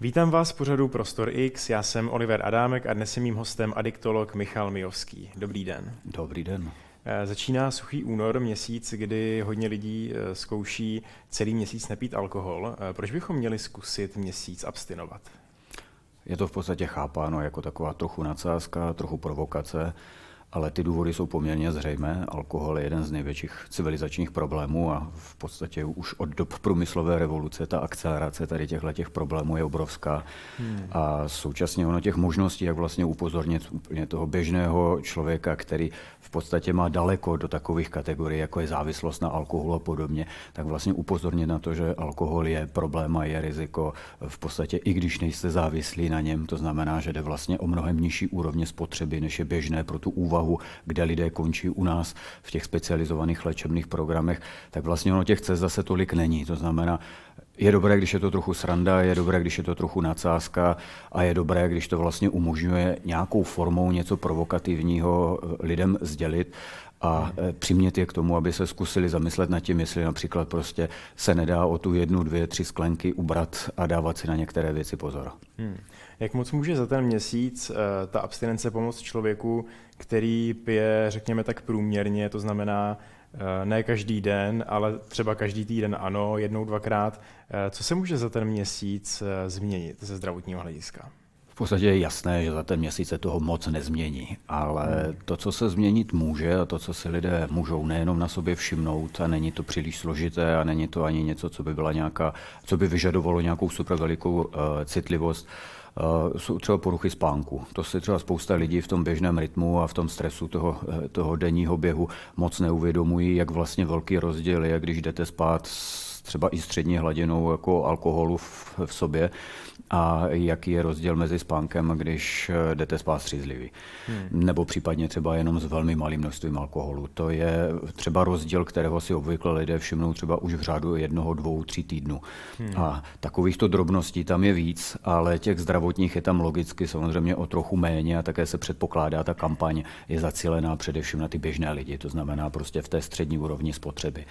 Vítám vás v pořadu Prostor X, já jsem Oliver Adámek a dnes je mým hostem adiktolog Michal Mijovský. Dobrý den. Dobrý den. Eh, začíná suchý únor, měsíc, kdy hodně lidí eh, zkouší celý měsíc nepít alkohol. Eh, proč bychom měli zkusit měsíc abstinovat? Je to v podstatě chápáno jako taková trochu nadsázka, trochu provokace ale ty důvody jsou poměrně zřejmé. Alkohol je jeden z největších civilizačních problémů a v podstatě už od dob průmyslové revoluce ta akcelerace tady těchto těch problémů je obrovská. Hmm. A současně ono těch možností, jak vlastně upozornit úplně toho běžného člověka, který v podstatě má daleko do takových kategorií, jako je závislost na alkoholu a podobně, tak vlastně upozornit na to, že alkohol je problém a je riziko v podstatě i když nejste závislí na něm, to znamená, že jde vlastně o mnohem nižší úrovně spotřeby, než je běžné pro tu úvahu úvahu, kde lidé končí u nás v těch specializovaných léčebných programech, tak vlastně ono těch cest zase tolik není. To znamená, je dobré, když je to trochu sranda, je dobré, když je to trochu nadsázka a je dobré, když to vlastně umožňuje nějakou formou něco provokativního eh, lidem sdělit, a e, přimět je k tomu, aby se zkusili zamyslet nad tím, jestli například prostě se nedá o tu jednu, dvě, tři sklenky ubrat a dávat si na některé věci pozor. Hmm. Jak moc může za ten měsíc e, ta abstinence pomoct člověku, který pije, řekněme tak průměrně, to znamená e, ne každý den, ale třeba každý týden ano, jednou, dvakrát. co se může za ten měsíc změnit ze zdravotního hlediska? V podstatě je jasné, že za ten měsíc se toho moc nezmění, ale hmm. to, co se změnit může a to, co si lidé můžou nejenom na sobě všimnout, a není to příliš složité a není to ani něco, co by byla nějaká, co by vyžadovalo nějakou super velikou uh, eh, citlivost, Uh, jsou třeba poruchy spánku. To si třeba spousta lidí v tom běžném rytmu a v tom stresu toho, eh, toho denního běhu moc neuvědomují, jak vlastně velký rozdíl je, když jdete spát s třeba i střední hladinou jako alkoholu v, v sobě a jaký je rozdíl mezi spánkem, když eh, jdete spát střízlivý. Hmm. Nebo případně třeba jenom s velmi malým množstvím alkoholu. To je třeba rozdíl, kterého si obvykle lidé všimnou třeba už v řádu jednoho, dvou, tří týdnů. Hmm. A takovýchto drobností tam je víc, ale těch zdravotních je tam logicky samozřejmě o trochu méně a také se předpokládá ta kampaň je zacílená především na ty běžné lidi, to znamená prostě v té střední úrovni spotřeby.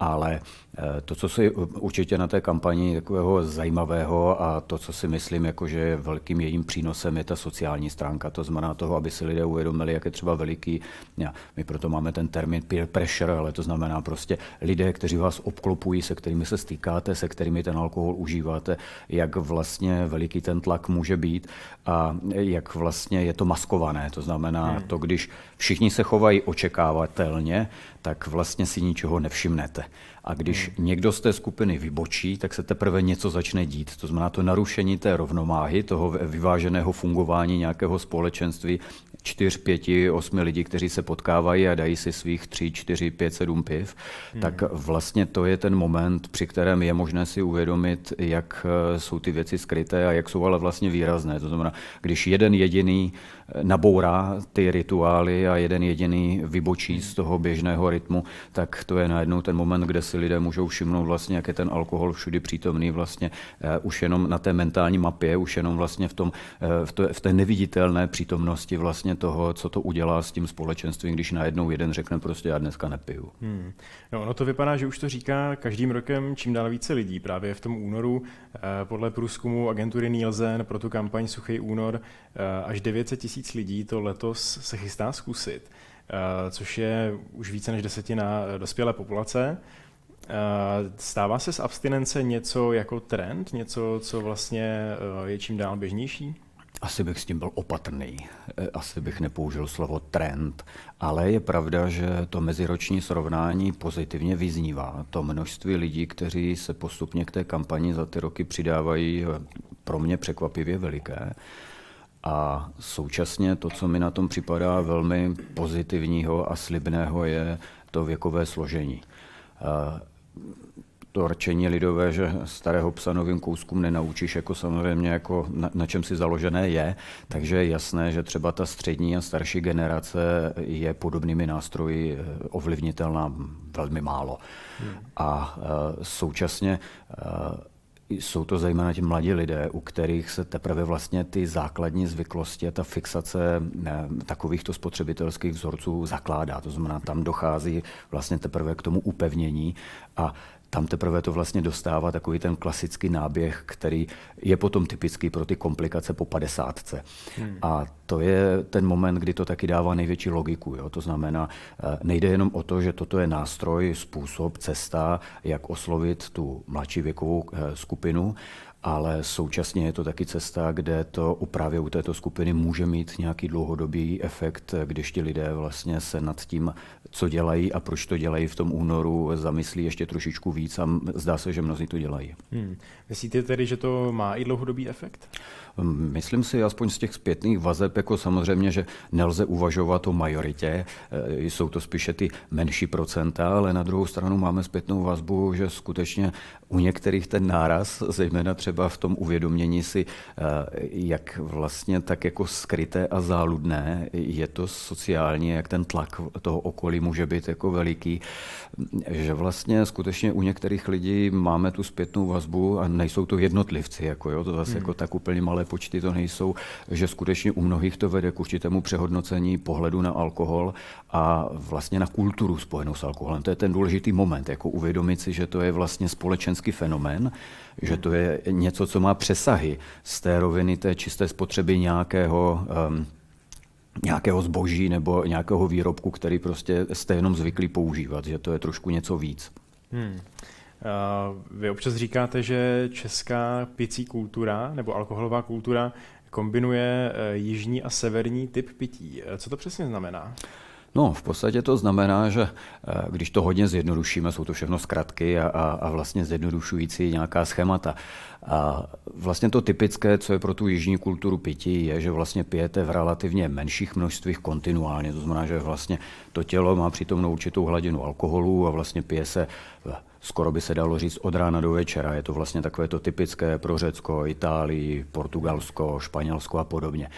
Ale eh, to, co si určitě na té kampani takového zajímavého a to, co si myslím, jako že velkým jejím přínosem je ta sociální stránka, to znamená toho, aby si lidé uvědomili, jak je třeba veliký, my proto máme ten termín peer pressure, ale to znamená prostě lidé, kteří vás obklopují, se kterými se stýkáte, se kterými ten alkohol užíváte, jak vlastně veliký ten tlak může být a jak vlastně je to maskované. To znamená hmm. to, když všichni se chovají očekávatelně, tak vlastně si ničeho nevšimnete. A když hmm. někdo z té skupiny vybočí, tak se teprve něco začne dít. To znamená to narušení té rovnováhy, toho vyváženého fungování nějakého společenství čtyř, pěti, osmi lidí, kteří se potkávají a dají si svých tři, čtyři, pět, sedm piv, hmm. tak vlastně to je ten moment, při kterém je možné si uvědomit, jak eh, jsou ty věci skryté a jak jsou ale vlastně výrazné. To znamená, když jeden jediný eh, nabourá ty rituály a jeden jediný vybočí hmm. z toho běžného rytmu, tak to je najednou ten moment, kde si lidé můžou všimnout vlastně, jak je ten alkohol všudy přítomný vlastně eh, už jenom na té mentální mapě, už jenom vlastně v, tom, eh, v, to, v té neviditelné přítomnosti vlastně toho, co to udělá s tím společenstvím, když najednou jeden řekne prostě já dneska nepiju. Hmm. No, ono to vypadá, že už to říká každým rokem čím dál více lidí. Právě v tom únoru eh, podle průzkumu agentury Nielsen pro tu kampaň Suchý únor až 900 tisíc lidí to letos se chystá zkusit, což je už více než desetina dospělé populace. Eh, stává se z abstinence něco jako trend, něco, co vlastně eh, je čím dál běžnější? Asi bych s tím byl opatrný. Eh, asi bych nepoužil slovo trend, ale je pravda, že to meziroční srovnání pozitivně vyznívá. To množství lidí, kteří se postupně k té kampani za ty roky přidávají, pro mě překvapivě veliké. A současně to, co mi na tom připadá velmi pozitivního a slibného, je to věkové složení to rčení lidové, že starého psa novým kouskům nenaučíš, jako samozřejmě jako na, na čem si založené je, takže je jasné, že třeba ta střední a starší generace je podobnými nástroji eh, ovlivnitelná velmi málo. Hmm. A eh, současně eh, jsou to zejména ti mladí lidé, u kterých se teprve vlastně ty základní zvyklosti a ta fixace ne, eh, takovýchto spotřebitelských vzorců zakládá. To znamená, tam dochází vlastně teprve k tomu upevnění a tam teprve to vlastně dostává takový ten klasický náběh, který je potom typický pro ty komplikace po padesátce. Hmm. A to je ten moment, kdy to taky dává největší logiku. Jo? To znamená, eh, nejde jenom o to, že toto je nástroj, způsob, cesta, jak oslovit tu mladší věkovou eh, skupinu, ale současně je to taky cesta, kde to právě u této skupiny může mít nějaký dlouhodobý efekt, když ti lidé vlastně se nad tím, co dělají a proč to dělají v tom únoru, zamyslí ještě trošičku víc a zdá se, že mnozí to dělají. Hmm. Myslíte tedy, že to má i dlouhodobý efekt? Hm, myslím si, aspoň z těch zpětných vazeb, jako samozřejmě, že nelze uvažovat o majoritě, eh, jsou to spíše ty menší procenta, ale na druhou stranu máme zpětnou vazbu, že skutečně u některých ten náraz, zejména třeba v tom uvědomění si, eh, jak vlastně tak jako skryté a záludné je to sociálně, jak ten tlak toho okolí může být jako veliký, že vlastně skutečně u některých lidí máme tu zpětnou vazbu a nejsou to jednotlivci, jako jo, to zase hmm. jako tak úplně malé počty to nejsou, že skutečně u mnohých to vede k určitému přehodnocení pohledu na alkohol a vlastně na kulturu spojenou s alkoholem. To je ten důležitý moment, jako uvědomit si, že to je vlastně společenský fenomén, že to je něco, co má přesahy z té roviny té čisté spotřeby nějakého um, nějakého zboží nebo nějakého výrobku, který prostě jste jenom zvyklí používat, že to je trošku něco víc. Hmm. Vy občas říkáte, že česká picí kultura nebo alkoholová kultura kombinuje e, jižní a severní typ pití. E, co to přesně znamená? No, v podstatě to znamená, že e, když to hodně zjednodušíme, jsou to všechno zkratky a, a, a vlastně zjednodušující nějaká schémata. A vlastně to typické, co je pro tu jižní kulturu pití, je, že vlastně pijete v relativně menších množstvích kontinuálně. To znamená, že vlastně to tělo má přitomnou určitou hladinu alkoholu a vlastně pije se v skoro by se dalo říct od rána do večera. Je to vlastně takové to typické pro Řecko, Itálii, Portugalsko, Španělsko a podobně.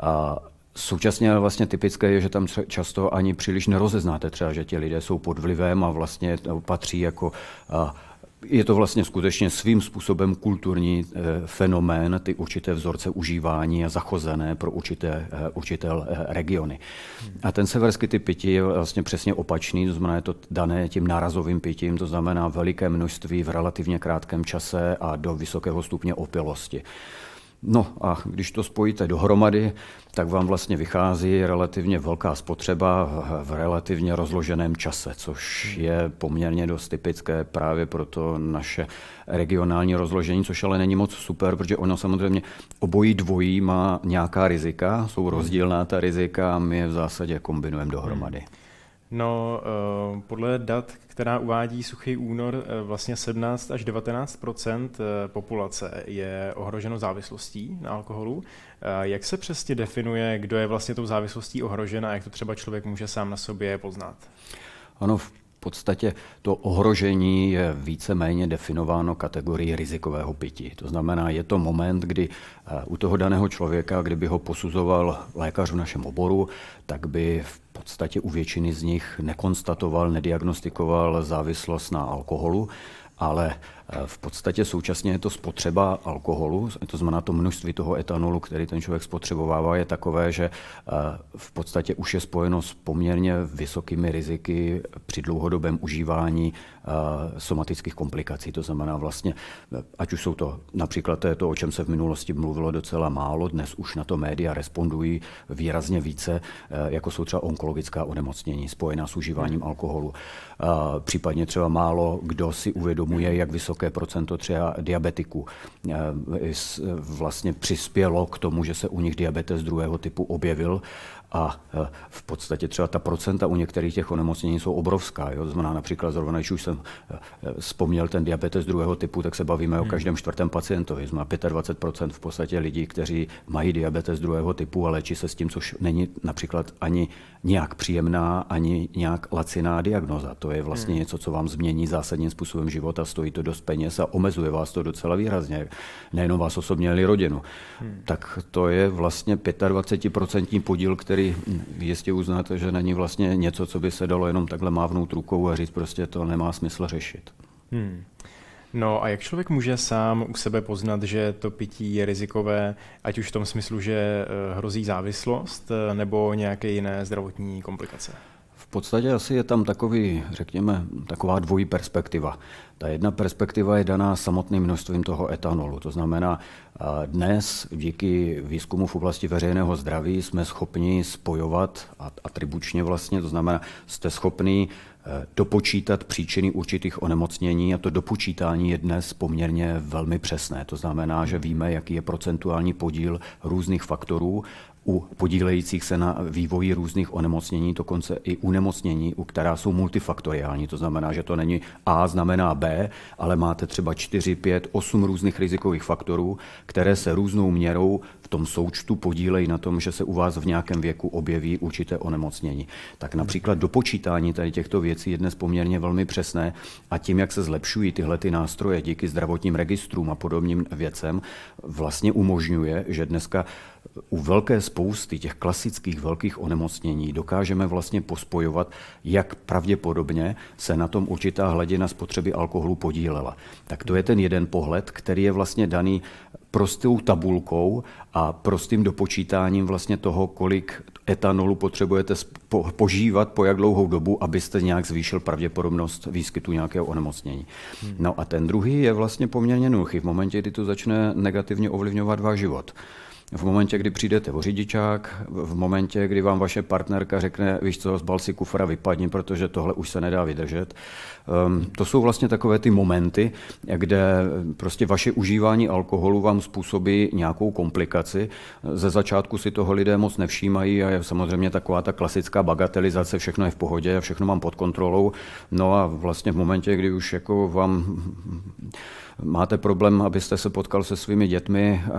A Současně ale vlastně typické je, že tam často ani příliš nerozeznáte třeba, že ti lidé jsou pod vlivem a vlastně patří jako je to vlastně skutečně svým způsobem kulturní eh, fenomén, ty určité vzorce užívání a zachozené pro určité, eh, určité eh, regiony. A ten severský typ pití je vlastně přesně opačný, to znamená, je to dané tím nárazovým pitím, to znamená veliké množství v relativně krátkém čase a do vysokého stupně opilosti. No a když to spojíte dohromady, tak vám vlastně vychází relativně velká spotřeba v relativně rozloženém čase, což je poměrně dost typické právě pro to naše regionální rozložení, což ale není moc super, protože ono samozřejmě obojí dvojí má nějaká rizika, jsou rozdílná ta rizika a my je v zásadě kombinujeme dohromady. Hmm. No, eh, podle dat, která uvádí suchý únor, eh, vlastně 17 až 19 eh, populace je ohroženo závislostí na alkoholu. Jak se přesně definuje, kdo je vlastně tou závislostí ohrožen a jak to třeba člověk může sám na sobě poznat? Ano, v podstatě to ohrožení je víceméně definováno kategorii rizikového pití. To znamená, je to moment, kdy u toho daného člověka, kdyby ho posuzoval lékař v našem oboru, tak by v podstatě u většiny z nich nekonstatoval, nediagnostikoval závislost na alkoholu, ale v podstatě současně je to spotřeba alkoholu, to znamená to množství toho etanolu, který ten člověk spotřebovává, je takové, že eh, v podstatě už je spojeno s poměrně vysokými riziky při dlouhodobém užívání eh, somatických komplikací. To znamená vlastně, eh, ať už jsou to například to, je to o čem se v minulosti mluvilo docela málo, dnes už na to média respondují výrazně více, jako jsou třeba onkologická onemocnění spojená s užíváním alkoholu. Případně třeba málo kdo si uvědomuje, jak vysoké vysoké procento třeba diabetiků eh, vlastně přispělo k tomu, že se u nich diabetes druhého typu objevil a e, v podstatě třeba ta procenta u některých těch onemocnění jsou obrovská. Jo? Znamená například zrovna, když už jsem e, e, vzpomněl ten diabetes druhého typu, tak se bavíme hmm. o každém čtvrtém pacientovi. Znamená 25 v podstatě lidí, kteří mají diabetes druhého typu a léčí se s tím, což není například ani nějak příjemná, ani nějak laciná diagnoza. To je vlastně hmm. něco, co vám změní zásadním způsobem života, stojí to dost peněz a omezuje vás to docela výrazně. Nejenom vás osobně, ale i rodinu. Hmm. Tak to je vlastně 25% podíl, který vy jistě uznáte, že není vlastně něco, co by se dalo jenom takhle mávnout rukou a říct prostě to nemá smysl řešit. Hmm. No a jak člověk může sám u sebe poznat, že to pití je rizikové, ať už v tom smyslu, že eh, hrozí závislost eh, nebo nějaké jiné zdravotní komplikace? podstatě asi je tam takový, řekněme, taková dvojí perspektiva. Ta jedna perspektiva je daná samotným množstvím toho etanolu. To znamená, dnes díky výzkumu v oblasti veřejného zdraví jsme schopni spojovat atribučně vlastně, to znamená, jste schopni e, dopočítat příčiny určitých onemocnění a to dopočítání je dnes poměrně velmi přesné. To znamená, že víme, jaký je procentuální podíl různých faktorů u podílejících se na vývoji různých onemocnění, dokonce i u nemocnění, u která jsou multifaktoriální. To znamená, že to není A znamená B, ale máte třeba 4, 5, 8 různých rizikových faktorů, které se různou měrou v tom součtu podílejí na tom, že se u vás v nějakém věku objeví určité onemocnění. Tak například dopočítání tady těchto věcí je dnes poměrně velmi přesné a tím, jak se zlepšují tyhle ty nástroje díky zdravotním registrům a podobným věcem, vlastně umožňuje, že dneska u velké spousty těch klasických velkých onemocnění dokážeme vlastně pospojovat, jak pravděpodobně se na tom určitá hladina spotřeby alkoholu podílela. Tak to je ten jeden pohled, který je vlastně daný prostou tabulkou a prostým dopočítáním vlastně toho, kolik etanolu potřebujete požívat po jak dlouhou dobu, abyste nějak zvýšil pravděpodobnost výskytu nějakého onemocnění. Hmm. No a ten druhý je vlastně poměrně nulchý v momentě, kdy to začne negativně ovlivňovat váš život v momentě, kdy přijdete o řidičák, v momentě, kdy vám vaše partnerka řekne, víš co, zbal si kufra, vypadni, protože tohle už se nedá vydržet. Ehm, to jsou vlastně takové ty momenty, kde prostě vaše užívání alkoholu vám způsobí nějakou komplikaci. Ze začátku si toho lidé moc nevšímají a je samozřejmě taková ta klasická bagatelizace, všechno je v pohodě, všechno mám pod kontrolou. No a vlastně v momentě, kdy už jako vám máte problém, abyste se potkal se svými dětmi, eh,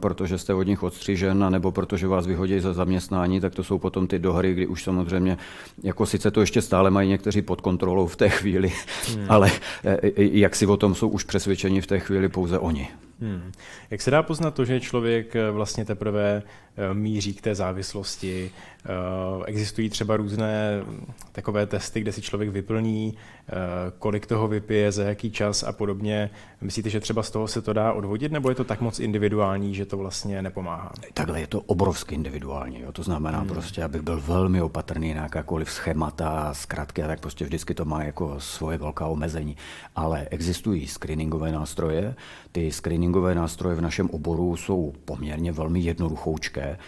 protože jste od nich odstřižen, nebo protože vás vyhodí za zaměstnání, tak to jsou potom ty dohry, kdy už samozřejmě, jako sice to ještě stále mají někteří pod kontrolou v té chvíli, hmm. ale eh, jak si o tom jsou už přesvědčeni v té chvíli pouze oni. Hmm. Jak se dá poznat to, že člověk eh, vlastně teprve míří k té závislosti, Eh, existují třeba různé takové testy, kde si člověk vyplní, eh, kolik toho vypije, za jaký čas a podobně. Myslíte, že třeba z toho se to dá odvodit, nebo je to tak moc individuální, že to vlastně nepomáhá? Takhle je to obrovsky individuální. Jo? To znamená hmm. prostě, abych byl velmi opatrný na jakákoliv schémata, zkratky tak prostě vždycky to má jako svoje velká omezení. Ale existují screeningové nástroje. Ty screeningové nástroje v našem oboru jsou poměrně velmi jednoduchoučké.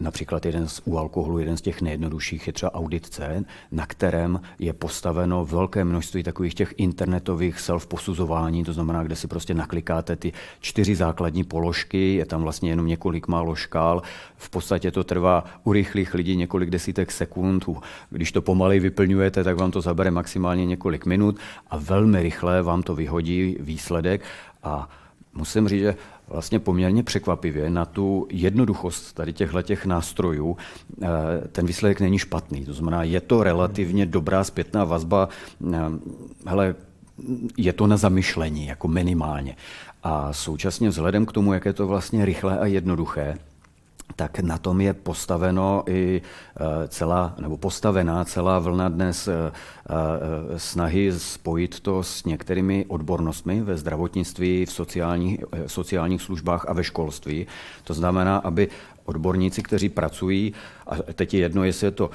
Například jeden z u alkoholu kontrolu. Jeden z těch nejjednodušších je třeba audit C, na kterém je postaveno velké množství takových těch internetových self-posuzování, to znamená, kde si prostě naklikáte ty čtyři základní položky, je tam vlastně jenom několik málo škál. V podstatě to trvá u rychlých lidí několik desítek sekund. Když to pomalej vyplňujete, tak vám to zabere maximálně několik minut a velmi rychle vám to vyhodí výsledek. A musím říct, že vlastně poměrně překvapivě na tu jednoduchost tady těchto nástrojů eh, ten výsledek není špatný. To znamená, je to relativně dobrá zpětná vazba. Eh, hele, je to na zamyšlení, jako minimálně. A současně vzhledem k tomu, jak je to vlastně rychlé a jednoduché, tak na tom je postaveno i e, celá, nebo postavená celá vlna dnes e, e, snahy spojit to s některými odbornostmi ve zdravotnictví, v sociálních, sociálních službách a ve školství. To znamená, aby odborníci, kteří pracují, a teď je jedno, jestli je to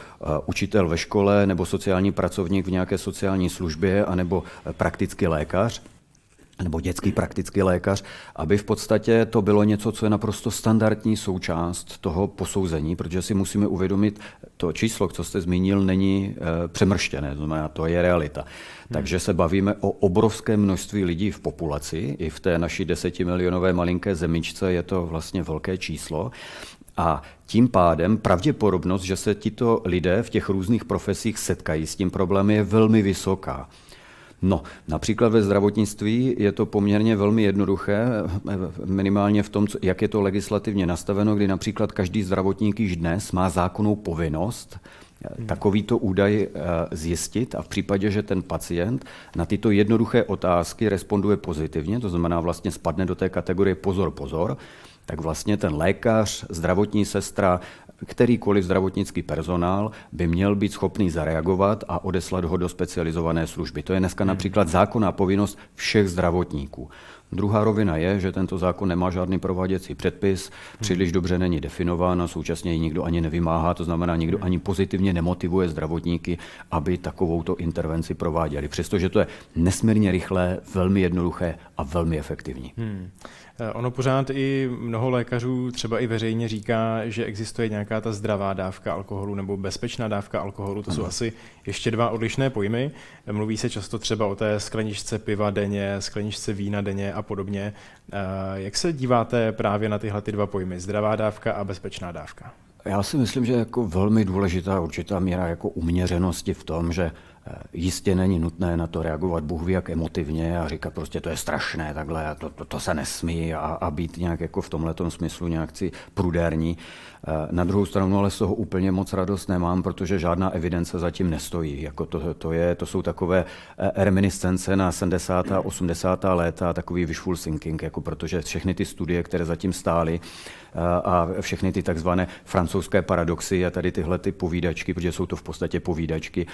učitel ve škole, nebo sociální pracovník v nějaké sociální službě, anebo prakticky lékař, nebo dětský praktický lékař, aby v podstatě to bylo něco, co je naprosto standardní součást toho posouzení, protože si musíme uvědomit, to číslo, co jste zmínil, není eh, přemrštěné, to znamená, to je realita. Hmm. Takže se bavíme o obrovské množství lidí v populaci, i v té naší desetimilionové malinké zemičce je to vlastně velké číslo. A tím pádem pravděpodobnost, že se tito lidé v těch různých profesích setkají s tím problémem, je velmi vysoká. No, například ve zdravotnictví je to poměrně velmi jednoduché, minimálně v tom, jak je to legislativně nastaveno, kdy například každý zdravotník již dnes má zákonnou povinnost eh, takovýto údaj eh, zjistit a v případě, že ten pacient na tyto jednoduché otázky responduje pozitivně, to znamená vlastně spadne do té kategorie pozor, pozor, tak vlastně ten lékař, zdravotní sestra, kterýkoliv zdravotnický personál by měl být schopný zareagovat a odeslat ho do specializované služby. To je dneska hmm. například zákonná povinnost všech zdravotníků. Druhá rovina je, že tento zákon nemá žádný prováděcí předpis, hmm. příliš dobře není definován a současně ji nikdo ani nevymáhá, to znamená, nikdo hmm. ani pozitivně nemotivuje zdravotníky, aby takovouto intervenci prováděli. Přestože to je nesmírně rychlé, velmi jednoduché a velmi efektivní. Hmm. Eh, ono pořád i mnoho lékařů třeba i veřejně říká, že existuje nějaká ta zdravá dávka alkoholu nebo bezpečná dávka alkoholu. To jsou asi ještě dva odlišné pojmy. Mluví se často třeba o té skleničce piva denně, skleničce vína denně a podobně. Eh, jak se díváte právě na tyhle ty dva pojmy, zdravá dávka a bezpečná dávka? Já si myslím, že je jako velmi důležitá určitá míra jako uměřenosti v tom, že eh, jistě není nutné na to reagovat Bůh ví jak emotivně a říkat prostě to je strašné takhle, to, to, to se nesmí a, a být nějak jako v tomhle smyslu nějak si prudérní, Eh, na druhou stranu ale z toho úplně moc radost nemám, protože žádná evidence zatím nestojí. Jako to, to, je, to jsou takové eh, reminiscence na 70. a 80. léta, takový wishful thinking, jako protože všechny ty studie, které zatím stály eh, a všechny ty takzvané francouzské paradoxy a tady tyhle ty povídačky, protože jsou to v podstatě povídačky,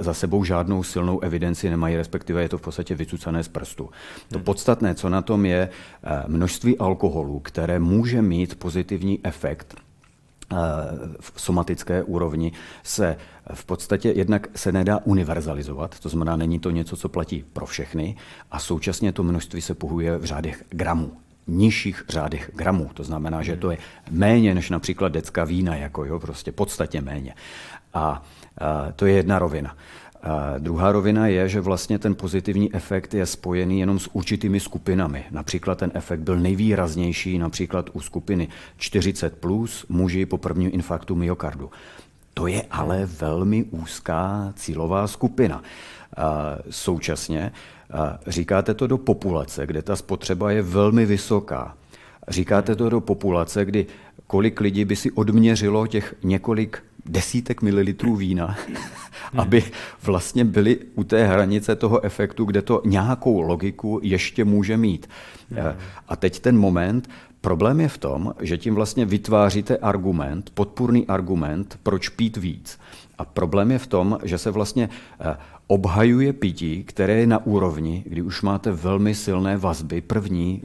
za sebou žádnou silnou evidenci nemají, respektive je to v podstatě vycucané z prstu. To hmm. podstatné, co na tom je, množství alkoholu, které může mít pozitivní efekt Eh, v somatické úrovni se v podstatě jednak se nedá univerzalizovat, to znamená, není to něco, co platí pro všechny a současně to množství se pohuje v řádech gramů nižších řádech gramů. To znamená, že to je méně než například decka vína, jako jo, prostě podstatě méně. A, a eh, to je jedna rovina. A druhá rovina je, že vlastně ten pozitivní efekt je spojený jenom s určitými skupinami. Například ten efekt byl nejvýraznější například u skupiny 40 plus muži po prvním infarktu myokardu. To je ale velmi úzká cílová skupina. A současně a říkáte to do populace, kde ta spotřeba je velmi vysoká. Říkáte to do populace, kdy kolik lidí by si odměřilo těch několik desítek mililitrů vína, hmm. aby vlastně byli u té hranice toho efektu, kde to nějakou logiku ještě může mít. Hmm. Eh, a teď ten moment, problém je v tom, že tím vlastně vytváříte argument, podpůrný argument, proč pít víc. A problém je v tom, že se vlastně eh, obhajuje pití, které je na úrovni, kdy už máte velmi silné vazby první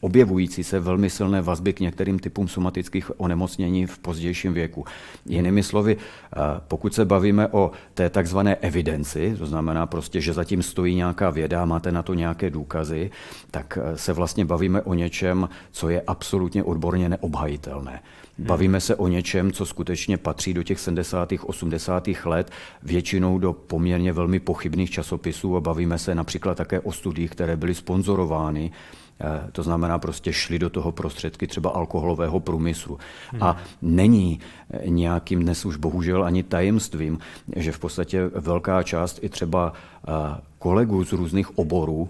objevující se velmi silné vazby k některým typům somatických onemocnění v pozdějším věku. Jinými slovy, eh, pokud se bavíme o té takzvané evidenci, to znamená prostě, že zatím stojí nějaká věda, máte na to nějaké důkazy, tak eh, se vlastně bavíme o něčem, co je absolutně odborně neobhajitelné. Hmm. Bavíme se o něčem, co skutečně patří do těch 70. 80. let, většinou do poměrně velmi pochybných časopisů a bavíme se například také o studiích, které byly sponzorovány Eh, to znamená, prostě šli do toho prostředky třeba alkoholového průmyslu. Hmm. A není eh, nějakým dnes už bohužel ani tajemstvím, že v podstatě velká část i třeba eh, kolegů z různých oborů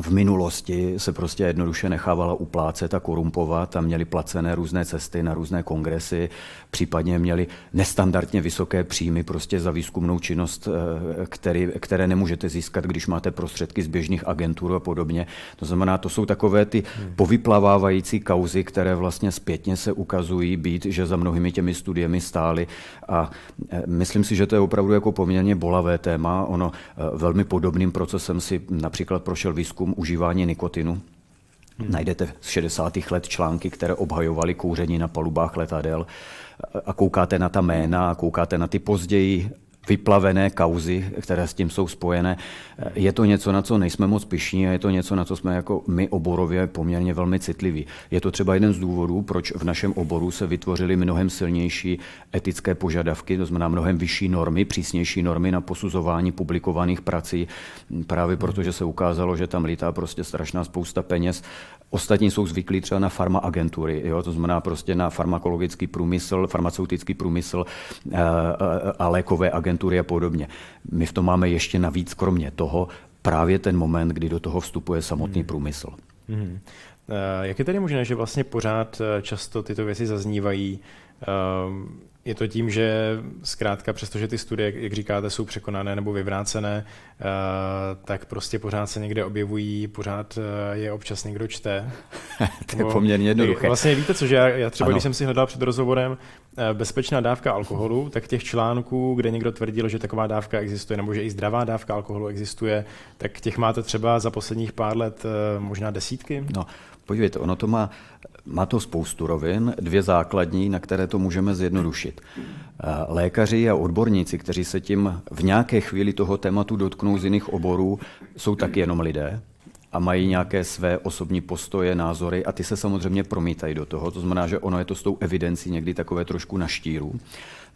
v minulosti se prostě jednoduše nechávala uplácet a korumpovat a měli placené různé cesty na různé kongresy, případně měli nestandardně vysoké příjmy prostě za výzkumnou činnost, eh, který, které nemůžete získat, když máte prostředky z běžných agentur a podobně. To znamená, to jsou takové ty hmm. povyplavávající kauzy, které vlastně zpětně se ukazují být, že za mnohými těmi studiemi stály a eh, myslím si, že to je opravdu jako poměrně bolavé téma. Ono eh, velmi podobným procesem si například prošel výzkum výzkum užívání nikotinu. Hmm. Najdete z 60. let články, které obhajovaly kouření na palubách letadel a koukáte na ta jména a koukáte na ty později vyplavené kauzy, které s tím jsou spojené. Je to něco, na co nejsme moc pišní a je to něco, na co jsme jako my oborově poměrně velmi citliví. Je to třeba jeden z důvodů, proč v našem oboru se vytvořily mnohem silnější etické požadavky, to znamená mnohem vyšší normy, přísnější normy na posuzování publikovaných prací, právě protože se ukázalo, že tam lítá prostě strašná spousta peněz Ostatní jsou zvyklí třeba na farmaagentury, jo? to znamená prostě na farmakologický průmysl, farmaceutický průmysl eh, eh, a lékové agentury a podobně. My v tom máme ještě navíc, kromě toho, právě ten moment, kdy do toho vstupuje samotný hmm. průmysl. Hmm. Eh, jak je tedy možné, že vlastně pořád často tyto věci zaznívají? Ehm, je to tím, že zkrátka, přestože ty studie, jak říkáte, jsou překonané nebo vyvrácené, eh, tak prostě pořád se někde objevují, pořád eh, je občas někdo čte. to je poměrně jednoduché. Vlastně víte co, že já, já třeba, ano. když jsem si hledal před rozhovorem eh, bezpečná dávka alkoholu, tak těch článků, kde někdo tvrdil, že taková dávka existuje, nebo že i zdravá dávka alkoholu existuje, tak těch máte třeba za posledních pár let možná desítky. No, Podívejte, ono to má, má to spoustu rovin, dvě základní, na které to můžeme zjednodušit. Eh, lékaři a odborníci, kteří se tím v nějaké chvíli toho tématu dotknou z jiných oborů, jsou taky jenom lidé, a mají nějaké své osobní postoje, názory a ty se samozřejmě promítají do toho. To znamená, že ono je to s tou evidencí někdy takové trošku na štíru.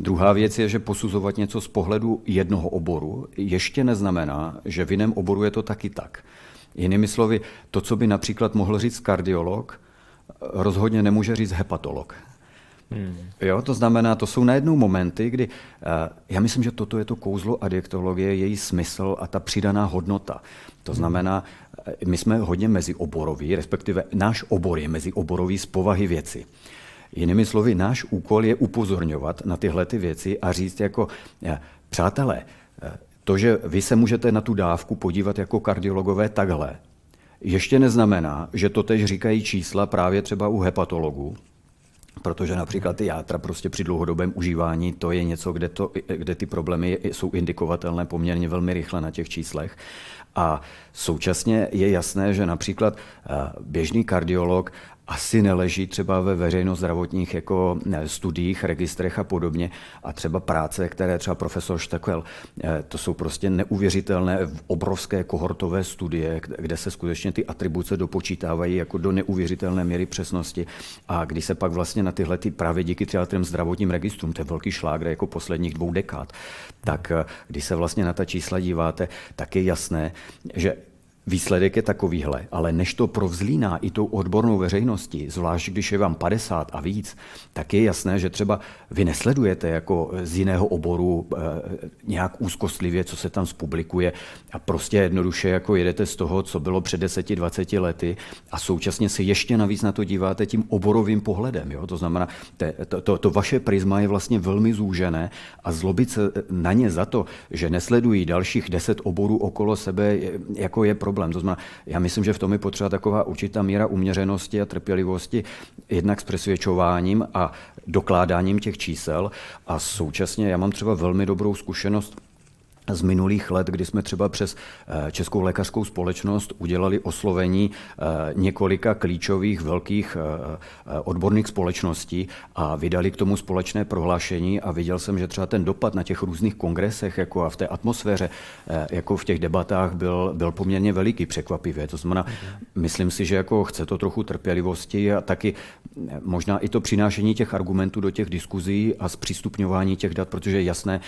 Druhá věc je, že posuzovat něco z pohledu jednoho oboru ještě neznamená, že v jiném oboru je to taky tak. Jinými slovy, to, co by například mohl říct kardiolog, rozhodně nemůže říct hepatolog. Hmm. Jo, to znamená, to jsou najednou momenty, kdy uh, já myslím, že toto je to kouzlo adiektologie, její smysl a ta přidaná hodnota. To hmm. znamená, eh, my jsme hodně mezioboroví, respektive náš obor je mezioborový z povahy věci. Jinými slovy, náš úkol je upozorňovat na tyhle ty věci a říct jako, eh, přátelé, to, že vy se můžete na tu dávku podívat jako kardiologové takhle, ještě neznamená, že to tež říkají čísla právě třeba u hepatologů, protože například ty játra prostě při dlouhodobém užívání, to je něco, kde, to, kde ty problémy jsou indikovatelné poměrně velmi rychle na těch číslech. A současně je jasné, že například eh, běžný kardiolog asi neleží třeba ve veřejnozdravotních jako studiích, registrech a podobně. A třeba práce, které třeba profesor Štekel, eh, to jsou prostě neuvěřitelné eh, obrovské kohortové studie, kde se skutečně ty atribuce dopočítávají jako do neuvěřitelné míry přesnosti. A když se pak vlastně na tyhle ty právě díky třeba těm zdravotním registrům, ten velký šlágr jako posledních dvou dekád, tak eh, když se vlastně na ta čísla díváte, tak je jasné, že Výsledek je takovýhle, ale než to provzlíná i tou odbornou veřejnosti, zvlášť když je vám 50 a víc, tak je jasné, že třeba vy nesledujete jako z jiného oboru eh, nějak úzkostlivě, co se tam spublikuje a prostě jednoduše jako jedete z toho, co bylo před 10-20 lety a současně se ještě navíc na to díváte tím oborovým pohledem. Jo? To znamená, to, to, to, to vaše prisma je vlastně velmi zúžené a zlobit se eh, na ně za to, že nesledují dalších 10 oborů okolo sebe, jako je problém problém. To znamená, já myslím, že v tom je potřeba taková určitá míra uměřenosti a trpělivosti jednak s přesvědčováním a dokládáním těch čísel. A současně já mám třeba velmi dobrou zkušenost z minulých let, kdy jsme třeba přes eh, Českou lékařskou společnost udělali oslovení eh, několika klíčových velkých eh, odborných společností a vydali k tomu společné prohlášení a viděl jsem, že třeba ten dopad na těch různých kongresech jako a v té atmosféře, jako v těch debatách byl, byl poměrně veliký, překvapivě. To znamená, mhm. myslím si, že jako chce to trochu trpělivosti a taky možná i to přinášení těch argumentů do těch diskuzí a zpřístupňování těch dat, protože je jasné,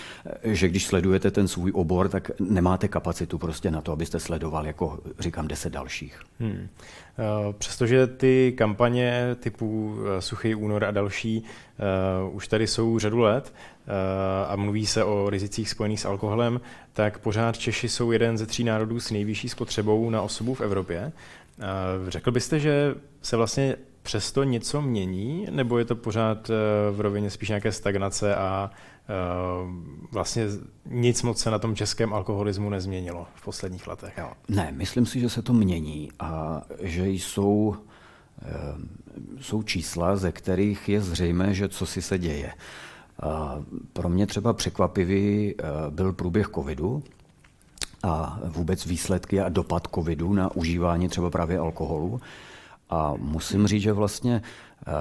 že když sledujete ten svůj svůj obor, tak nemáte kapacitu prostě na to, abyste sledoval, jako říkám, deset dalších. Hmm. Eh, přestože ty kampaně typu eh, Suchý únor a další uh, už tady jsou řadu let uh, a mluví se o rizicích spojených s alkoholem, tak pořád Češi jsou jeden ze tří národů s nejvyšší spotřebou na osobu v Evropě. Uh, řekl byste, že se vlastně přesto něco mění, nebo je to pořád eh, v rovině spíš nějaké stagnace a eh, vlastně nic moc se na tom českém alkoholismu nezměnilo v posledních letech? Jo. Ne, myslím si, že se to mění a že jsou eh, jsou čísla, ze kterých je zřejmé, že co si se děje. Pro mě třeba překvapivý byl průběh covidu a vůbec výsledky a dopad covidu na užívání třeba právě alkoholu. A musím říct, že vlastně eh,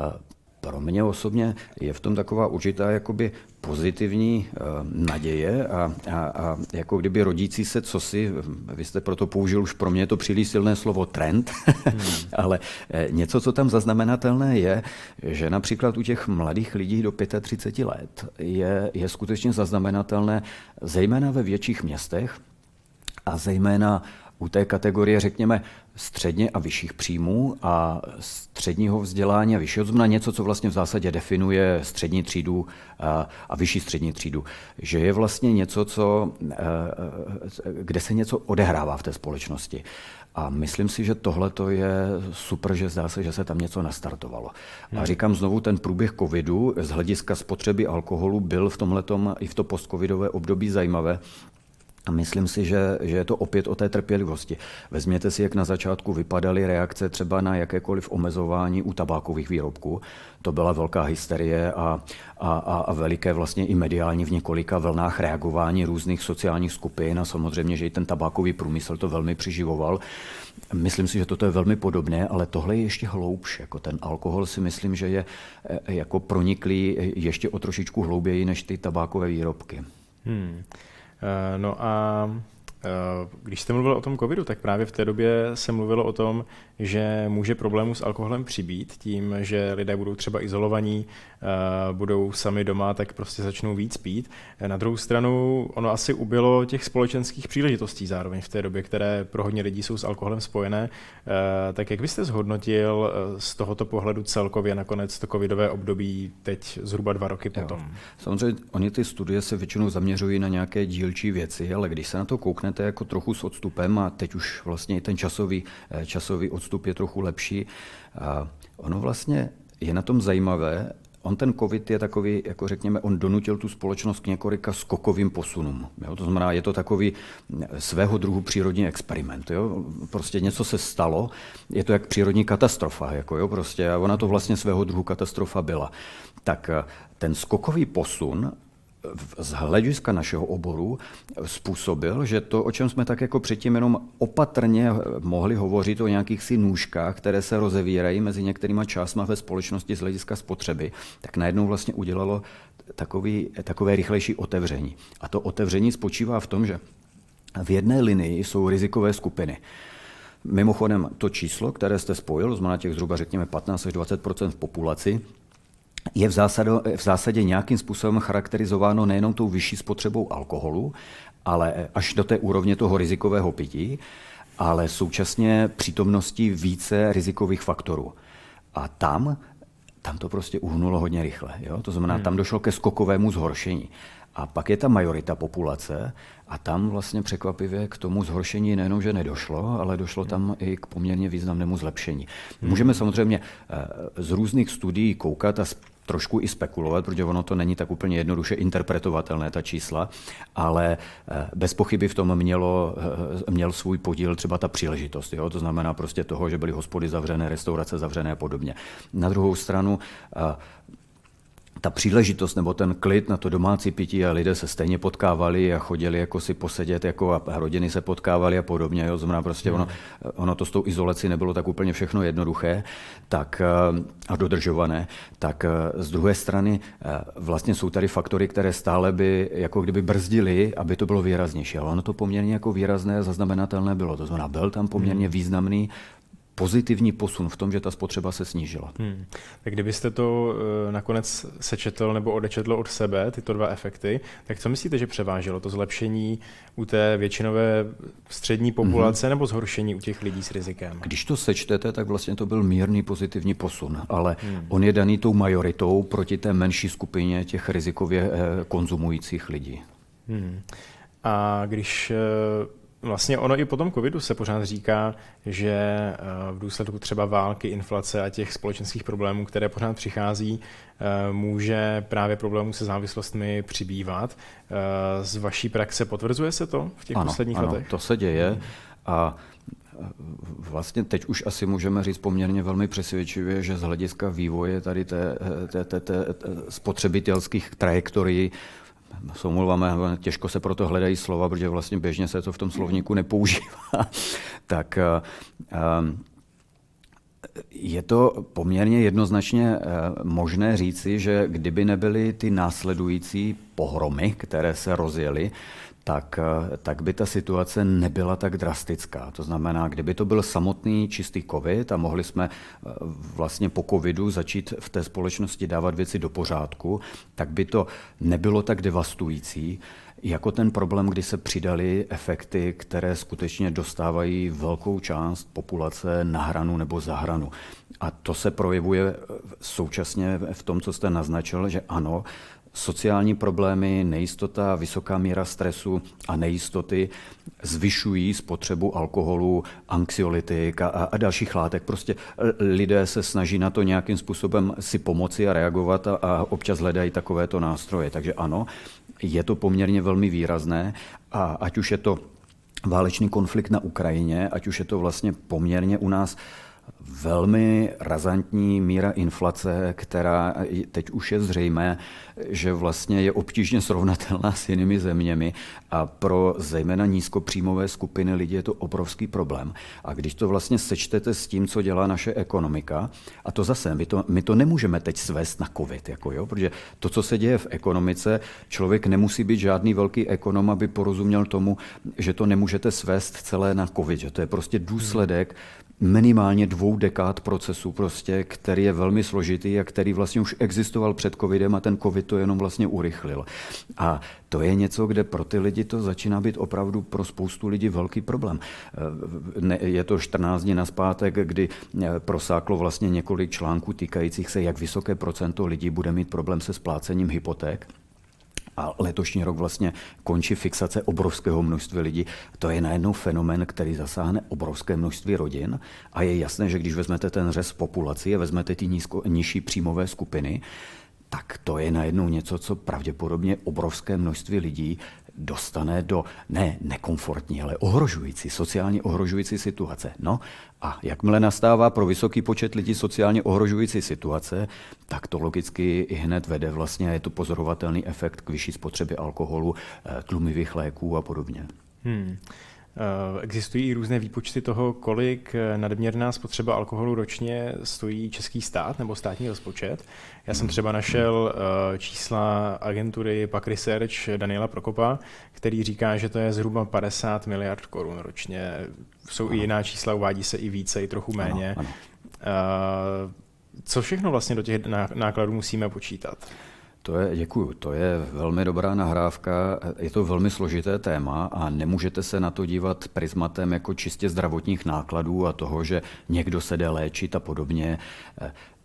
pro mě osobně je v tom taková určitá jakoby pozitivní eh, naděje a, a, a jako kdyby rodící se cosi, vy jste proto použil už pro mě to příliš silné slovo trend, hmm. ale eh, něco, co tam zaznamenatelné je, že například u těch mladých lidí do 35 let je, je skutečně zaznamenatelné, zejména ve větších městech a zejména u té kategorie, řekněme, středně a vyšších příjmů a středního vzdělání a vyššího znamená něco, co vlastně v zásadě definuje střední třídu a, a vyšší střední třídu. Že je vlastně něco, co, eh, kde se něco odehrává v té společnosti. A myslím si, že tohle to je super, že zdá se, že se tam něco nastartovalo. A hmm. říkám znovu, ten průběh covidu z hlediska spotřeby alkoholu byl v tomhletom i v to postcovidové období zajímavé, a myslím si, že, že je to opět o té trpělivosti. Vezměte si, jak na začátku vypadaly reakce třeba na jakékoliv omezování u tabákových výrobků. To byla velká hysterie a, a, a, veliké vlastně i mediální v několika vlnách reagování různých sociálních skupin a samozřejmě, že i ten tabákový průmysl to velmi přiživoval. Myslím si, že toto je velmi podobné, ale tohle je ještě hloubš. Jako ten alkohol si myslím, že je e, jako proniklý ještě o trošičku hlouběji než ty tabákové výrobky. Hmm. Eh, no a eh, když jste mluvil o tom covidu, tak právě v té době se mluvilo o tom, že může problémů s alkoholem přibít tím, že lidé budou třeba izolovaní, eh, budou sami doma, tak prostě začnou víc pít. Na druhou stranu ono asi ubylo těch společenských příležitostí zároveň v té době, které pro hodně lidí jsou s alkoholem spojené. Eh, tak jak byste zhodnotil eh, z tohoto pohledu celkově nakonec to covidové období teď zhruba dva roky potom? Jo. Samozřejmě oni ty studie se většinou zaměřují na nějaké dílčí věci, ale když se na to kouknete jako trochu s odstupem a teď už vlastně i ten časový, časový odstup odstup je trochu lepší. A ono vlastně je na tom zajímavé, On ten covid je takový, jako řekněme, on donutil tu společnost k několika skokovým posunům. Jo? To znamená, je to takový svého druhu přírodní experiment. Jo? Prostě něco se stalo, je to jak přírodní katastrofa. Jako, jo? Prostě, a ona to vlastně svého druhu katastrofa byla. Tak ten skokový posun z hlediska našeho oboru způsobil, že to, o čem jsme tak jako předtím jenom opatrně mohli hovořit o nějakých si nůžkách, které se rozevírají mezi některýma částma ve společnosti z hlediska spotřeby, tak najednou vlastně udělalo takový, takové rychlejší otevření. A to otevření spočívá v tom, že v jedné linii jsou rizikové skupiny. Mimochodem, to číslo, které jste spojil, znamená těch zhruba řekněme 15 až 20 v populaci, je v zásadě, v zásadě nějakým způsobem charakterizováno nejenom tou vyšší spotřebou alkoholu, ale eh, až do té úrovně toho rizikového pití, ale současně přítomností více rizikových faktorů. A tam, tam to prostě uhnulo hodně rychle. Jo? To znamená, hmm. tam došlo ke skokovému zhoršení. A pak je ta majorita populace a tam vlastně překvapivě k tomu zhoršení nejenom, že nedošlo, ale došlo hmm. tam i k poměrně významnému zlepšení. Hmm. Můžeme samozřejmě eh, z různých studií koukat a trošku i spekulovat, protože ono to není tak úplně jednoduše interpretovatelné, ta čísla, ale eh, bez pochyby v tom mělo, eh, měl svůj podíl třeba ta příležitost. Jo? To znamená prostě toho, že byly hospody zavřené, restaurace zavřené a podobně. Na druhou stranu eh, ta příležitost nebo ten klid na to domácí pití a lidé se stejně potkávali a chodili jako si posedět jako a rodiny se potkávali a podobně. Jo. Znamená prostě ono, ono to s tou izolací nebylo tak úplně všechno jednoduché tak, eh, a dodržované. Tak eh, z druhé strany eh, vlastně jsou tady faktory, které stále by jako kdyby brzdili, aby to bylo výraznější. Ale ono to poměrně jako výrazné zaznamenatelné bylo. To znamená, byl tam poměrně hmm. významný pozitivní posun v tom, že ta spotřeba se snížila. Hmm. Tak kdybyste to eh, nakonec sečetl nebo odečetl od sebe, tyto dva efekty, tak co myslíte, že převážilo? To zlepšení u té většinové střední mhm. populace hmm. nebo zhoršení u těch lidí s rizikem? Když to sečtete, tak vlastně to byl mírný pozitivní posun, ale hmm. on je daný tou majoritou proti té menší skupině těch rizikově eh, konzumujících lidí. Hmm. A když eh, Vlastně ono i po tom covidu se pořád říká, že eh, v důsledku třeba války, inflace a těch společenských problémů, které pořád přichází, eh, může právě problémů se závislostmi přibývat. Eh, z vaší praxe potvrzuje se to v těch ano, posledních ano, letech? to se děje a Vlastně teď už asi můžeme říct poměrně velmi přesvědčivě, že z hlediska vývoje tady té, té, té, té spotřebitelských trajektorií s těžko se proto hledají slova, protože vlastně běžně se to v tom slovníku nepoužívá, tak eh, eh, je to poměrně jednoznačně eh, možné říci, že kdyby nebyly ty následující pohromy, které se rozjeli, tak, eh, tak by ta situace nebyla tak drastická. To znamená, kdyby to byl samotný čistý covid a mohli jsme eh, vlastně po covidu začít v té společnosti dávat věci do pořádku, tak by to nebylo tak devastující, jako ten problém, kdy se přidaly efekty, které skutečně dostávají velkou část populace na hranu nebo za hranu. A to se projevuje eh, současně v tom, co jste naznačil, že ano, sociální problémy, nejistota, vysoká míra stresu a nejistoty zvyšují spotřebu alkoholu, anxiolytik a, a dalších látek. Prostě eh, lidé se snaží na to nějakým způsobem si pomoci a reagovat a, a občas hledají takovéto nástroje. Takže ano, je to poměrně velmi výrazné a ať už je to válečný konflikt na Ukrajině, ať už je to vlastně poměrně u nás uh, velmi razantní míra inflace, která teď už je zřejmé, že vlastně je obtížně srovnatelná s jinými zeměmi a pro zejména nízkopříjmové skupiny lidí je to obrovský problém. A když to vlastně sečtete s tím, co dělá naše ekonomika, a to zase, my to, my to nemůžeme teď svést na covid, jako jo, protože to, co se děje v ekonomice, člověk nemusí být žádný velký ekonom, aby porozuměl tomu, že to nemůžete svést celé na covid, že to je prostě důsledek minimálně dvou dekád procesu, prostě, který je velmi složitý a který vlastně už existoval před covidem a ten covid to jenom vlastně urychlil. A to je něco, kde pro ty lidi to začíná být opravdu pro spoustu lidí velký problém. Eh, je to 14 dní na naspátek, kdy eh, prosáklo vlastně několik článků týkajících se, jak vysoké procento lidí bude mít problém se splácením hypoték a letošní rok vlastně končí fixace obrovského množství lidí. To je najednou fenomen, který zasáhne obrovské množství rodin a je jasné, že když vezmete ten řez populaci a vezmete ty nízko, nižší příjmové skupiny, tak to je najednou něco, co pravděpodobně obrovské množství lidí dostane do ne nekomfortní, ale ohrožující, sociálně ohrožující situace. No a jakmile nastává pro vysoký počet lidí sociálně ohrožující situace, tak to logicky i hned vede vlastně, je to pozorovatelný efekt k vyšší spotřebě alkoholu, eh, tlumivých léků a podobně. Hmm. Eh, existují i různé výpočty toho, kolik eh, nadměrná spotřeba alkoholu ročně stojí český stát nebo státní rozpočet. Já jsem hmm. třeba našel eh, čísla agentury Pak Research Daniela Prokopa, který říká, že to je zhruba 50 miliard korun ročně. Jsou ano. i jiná čísla, uvádí se i více, i trochu méně. Ano, ano. Co všechno vlastně do těch nákladů musíme počítat? To je, děkuju, to je velmi dobrá nahrávka, je to velmi složité téma a nemůžete se na to dívat prismatem jako čistě zdravotních nákladů a toho, že někdo se jde léčit a podobně.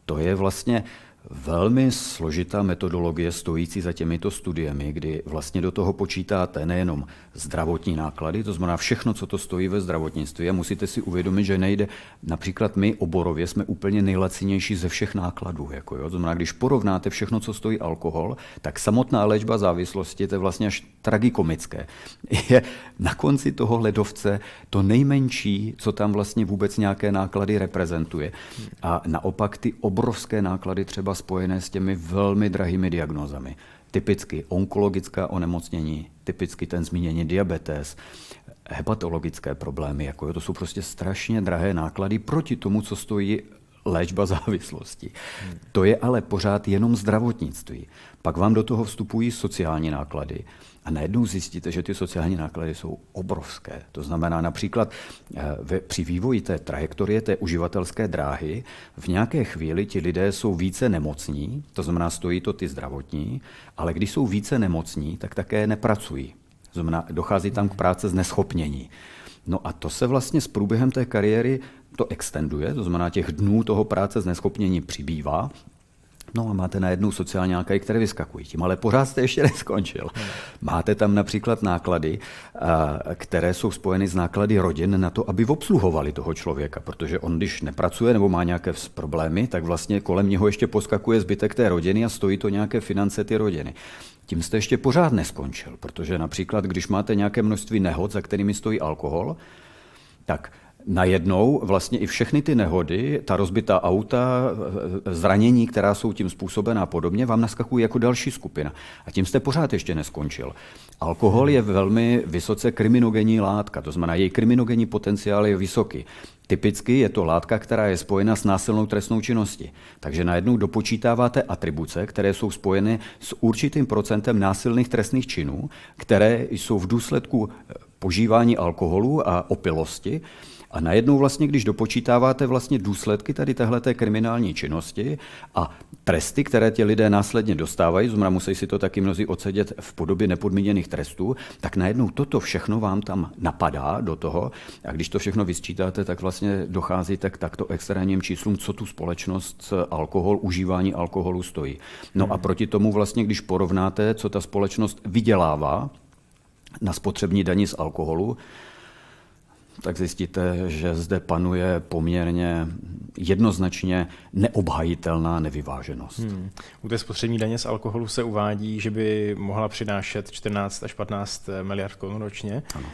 To je vlastně velmi složitá metodologie stojící za těmito studiemi, kdy vlastně do toho počítáte nejenom zdravotní náklady, to znamená všechno, co to stojí ve zdravotnictví a musíte si uvědomit, že nejde, například my oborově jsme úplně nejlacinější ze všech nákladů. Jako jo? To znamená, když porovnáte všechno, co stojí alkohol, tak samotná léčba závislosti, to je vlastně až tragikomické, je na konci toho ledovce to nejmenší, co tam vlastně vůbec nějaké náklady reprezentuje. A naopak ty obrovské náklady třeba třeba spojené s těmi velmi drahými diagnózami. Typicky onkologická onemocnění, typicky ten zmíněný diabetes, hepatologické problémy, jako jo, to jsou prostě strašně drahé náklady proti tomu, co stojí léčba závislosti. Hmm. To je ale pořád jenom zdravotnictví. Pak vám do toho vstupují sociální náklady a najednou zjistíte, že ty sociální náklady jsou obrovské. To znamená například eh, při vývoji té trajektorie té uživatelské dráhy v nějaké chvíli ti lidé jsou více nemocní, to znamená stojí to ty zdravotní, ale když jsou více nemocní, tak také nepracují. To znamená, dochází tam k práce z neschopnění. No a to se vlastně s průběhem té kariéry to extenduje, to znamená těch dnů toho práce z neschopnění přibývá No a máte najednou sociální náklady, které vyskakují tím, ale pořád jste ještě neskončil. Máte tam například náklady, které jsou spojeny s náklady rodin na to, aby obsluhovali toho člověka, protože on, když nepracuje nebo má nějaké problémy, tak vlastně kolem něho ještě poskakuje zbytek té rodiny a stojí to nějaké finance ty rodiny. Tím jste ještě pořád neskončil, protože například, když máte nějaké množství nehod, za kterými stojí alkohol, tak najednou vlastně i všechny ty nehody, ta rozbitá auta, zranění, která jsou tím způsobená podobně, vám naskakují jako další skupina. A tím jste pořád ještě neskončil. Alkohol je velmi vysoce kriminogenní látka, to znamená, její kriminogenní potenciál je vysoký. Typicky je to látka, která je spojena s násilnou trestnou činností. Takže najednou dopočítáváte atribuce, které jsou spojeny s určitým procentem násilných trestných činů, které jsou v důsledku eh, požívání alkoholu a opilosti, a najednou vlastně, když dopočítáváte vlastně důsledky tady téhle kriminální činnosti a tresty, které ti lidé následně dostávají, znamená musí si to taky mnozí odsedět v podobě nepodmíněných trestů, tak najednou toto všechno vám tam napadá do toho a když to všechno vysčítáte, tak vlastně docházíte k takto extrémním číslům, co tu společnost alkohol, užívání alkoholu stojí. No a hmm. proti tomu vlastně, když porovnáte, co ta společnost vydělává na spotřební daní z alkoholu, tak zjistíte, že zde panuje poměrně jednoznačně neobhajitelná nevyváženost. Hmm. U té spotřební daně z alkoholu se uvádí, že by mohla přinášet 14 až 15 miliard korun ročně. Ano.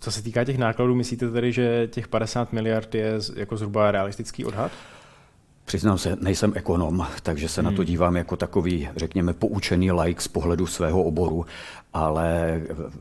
co se týká těch nákladů, myslíte tedy, že těch 50 miliard je jako zhruba realistický odhad? Přiznám se, nejsem ekonom, takže se hmm. na to hmm. dívám jako takový, řekněme, poučený like z pohledu svého oboru ale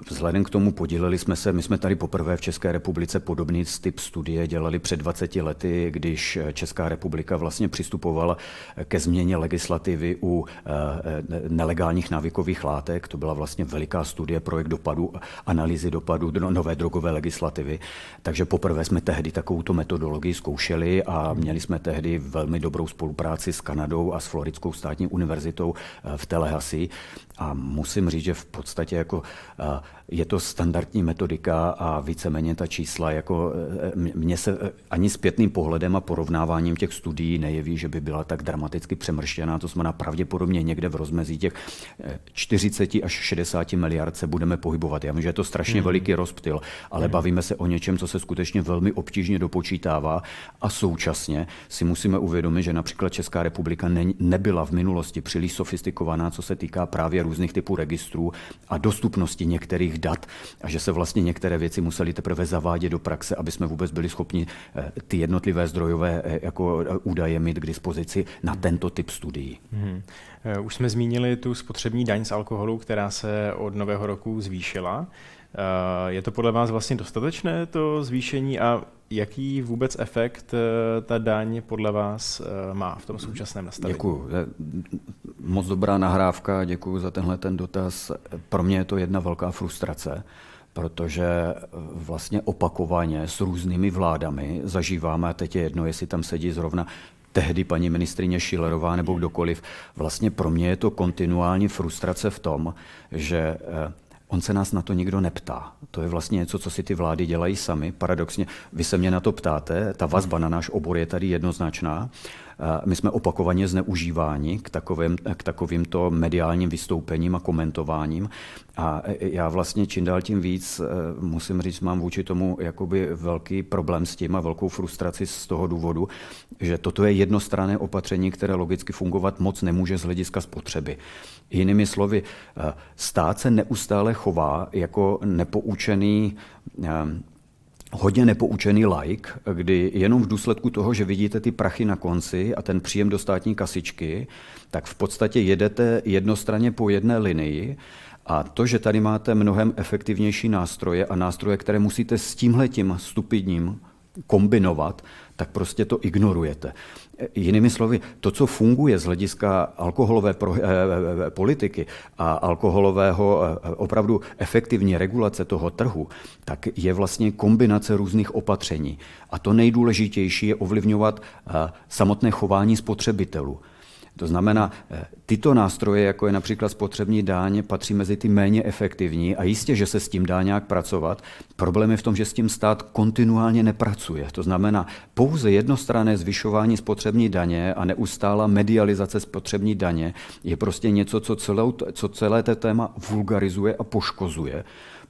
vzhledem k tomu podíleli jsme se, my jsme tady poprvé v České republice podobný typ studie dělali před 20 lety, když Česká republika vlastně přistupovala ke změně legislativy u eh, nelegálních návykových látek. To byla vlastně veliká studie, projekt dopadu, analýzy dopadu nové drogové legislativy. Takže poprvé jsme tehdy takovouto metodologii zkoušeli a měli jsme tehdy velmi dobrou spolupráci s Kanadou a s Floridskou státní univerzitou eh, v Telehasi. A musím říct, že v podstatě jako je to standardní metodika a víceméně ta čísla, jako e, e, mně se e, ani zpětným pohledem a porovnáváním těch studií nejeví, že by byla tak dramaticky přemrštěná. To jsme na pravděpodobně někde v rozmezí těch 40 až 60 miliard se budeme pohybovat. Já vím, že je to strašně hmm. veliký rozptyl, ale hmm. bavíme se o něčem, co se skutečně velmi obtížně dopočítává a současně si musíme uvědomit, že například Česká republika ne, nebyla v minulosti příliš sofistikovaná, co se týká právě různých typů registrů a dostupnosti některých dat a že se vlastně některé věci museli teprve zavádět do praxe, aby jsme vůbec byli schopni eh, ty jednotlivé zdrojové eh, jako eh, údaje mít k dispozici na tento typ studií. Hmm. Už jsme zmínili tu spotřební daň z alkoholu, která se od nového roku zvýšila. Eh, je to podle vás vlastně dostatečné to zvýšení a jaký vůbec efekt eh, ta daň podle vás eh, má v tom současném nastavení? Děkuji. Moc dobrá nahrávka, děkuji za tenhle ten dotaz. Pro mě je to jedna velká frustrace, protože vlastně opakovaně s různými vládami zažíváme, a teď je jedno, jestli tam sedí zrovna tehdy paní ministrině Šilerová nebo kdokoliv. Vlastně pro mě je to kontinuální frustrace v tom, že On se nás na to nikdo neptá. To je vlastně něco, co si ty vlády dělají sami. Paradoxně, vy se mě na to ptáte, ta vazba na náš obor je tady jednoznačná, my jsme opakovaně zneužíváni k, takovém, k takovýmto mediálním vystoupením a komentováním. A já vlastně čím dál tím víc, e, musím říct, mám vůči tomu jakoby velký problém s tím a velkou frustraci z toho důvodu, že toto je jednostranné opatření, které logicky fungovat moc nemůže z hlediska spotřeby. Jinými slovy, e, stát se neustále chová jako nepoučený e, hodně nepoučený like, kdy jenom v důsledku toho, že vidíte ty prachy na konci a ten příjem do státní kasičky, tak v podstatě jedete jednostranně po jedné linii a to, že tady máte mnohem efektivnější nástroje a nástroje, které musíte s tímhletím stupidním kombinovat, tak prostě to ignorujete. Jinými slovy, to, co funguje z hlediska alkoholové pro, eh, eh, politiky a alkoholového eh, opravdu efektivní regulace toho trhu, tak je vlastně kombinace různých opatření. A to nejdůležitější je ovlivňovat eh, samotné chování spotřebitelů. To znamená, eh, tyto nástroje, jako je například spotřební dáň, patří mezi ty méně efektivní a jistě, že se s tím dá nějak pracovat. Problém je v tom, že s tím stát kontinuálně nepracuje. To znamená, pouze jednostranné zvyšování spotřební daně a neustála medializace spotřební daně je prostě něco, co, celou, co celé té téma vulgarizuje a poškozuje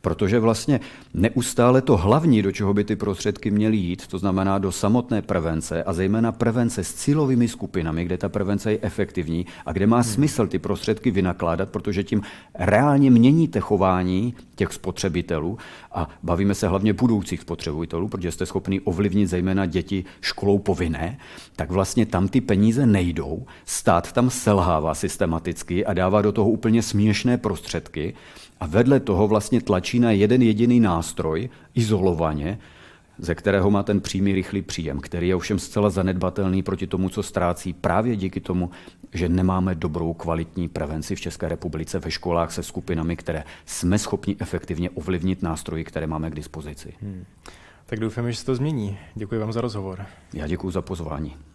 protože vlastně neustále to hlavní, do čeho by ty prostředky měly jít, to znamená do samotné prevence a zejména prevence s cílovými skupinami, kde ta prevence je efektivní a kde má hmm. smysl ty prostředky vynakládat, protože tím reálně měníte chování těch spotřebitelů a bavíme se hlavně budoucích spotřebitelů, protože jste schopni ovlivnit zejména děti školou povinné, tak vlastně tam ty peníze nejdou, stát tam selhává systematicky a dává do toho úplně směšné prostředky a vedle toho vlastně tlačí na jeden jediný nástroj, izolovaně, ze kterého má ten přímý rychlý příjem, který je ovšem zcela zanedbatelný proti tomu, co ztrácí právě díky tomu, že nemáme dobrou kvalitní prevenci v České republice ve školách se skupinami, které jsme schopni efektivně ovlivnit nástroji, které máme k dispozici. Hmm. Tak doufám, že se to změní. Děkuji vám za rozhovor. Já děkuji za pozvání.